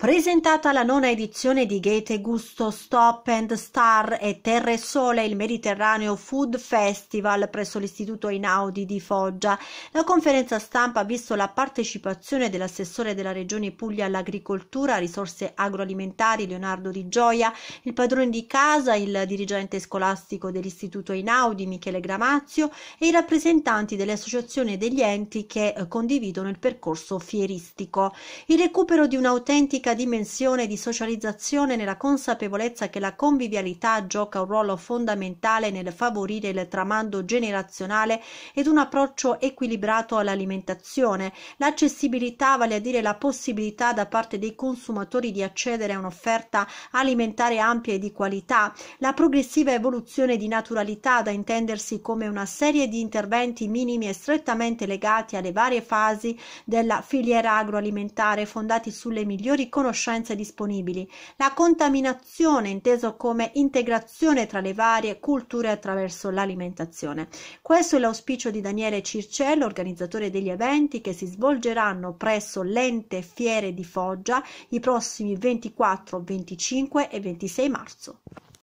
Presentata la nona edizione di Goethe Gusto Stop and Star e Terre e Sole, il Mediterraneo Food Festival presso l'Istituto Inaudi di Foggia, la conferenza stampa ha visto la partecipazione dell'assessore della Regione Puglia all'agricoltura, risorse agroalimentari Leonardo Di Gioia, il padrone di casa, il dirigente scolastico dell'Istituto Inaudi Michele Gramazio e i rappresentanti delle associazioni e degli enti che eh, condividono il percorso fieristico. Il recupero di un'autentica ricca dimensione di socializzazione nella consapevolezza che la convivialità gioca un ruolo fondamentale nel favorire il tramando generazionale ed un approccio equilibrato all'alimentazione, l'accessibilità, vale a dire la possibilità da parte dei consumatori di accedere a un'offerta alimentare ampia e di qualità, la progressiva evoluzione di naturalità da intendersi come una serie di interventi minimi e strettamente legati alle varie fasi della filiera agroalimentare fondati sulle migliori condizioni conoscenze disponibili, la contaminazione inteso come integrazione tra le varie culture attraverso l'alimentazione. Questo è l'auspicio di Daniele Circello, organizzatore degli eventi che si svolgeranno presso l'ente Fiere di Foggia i prossimi 24, 25 e 26 marzo.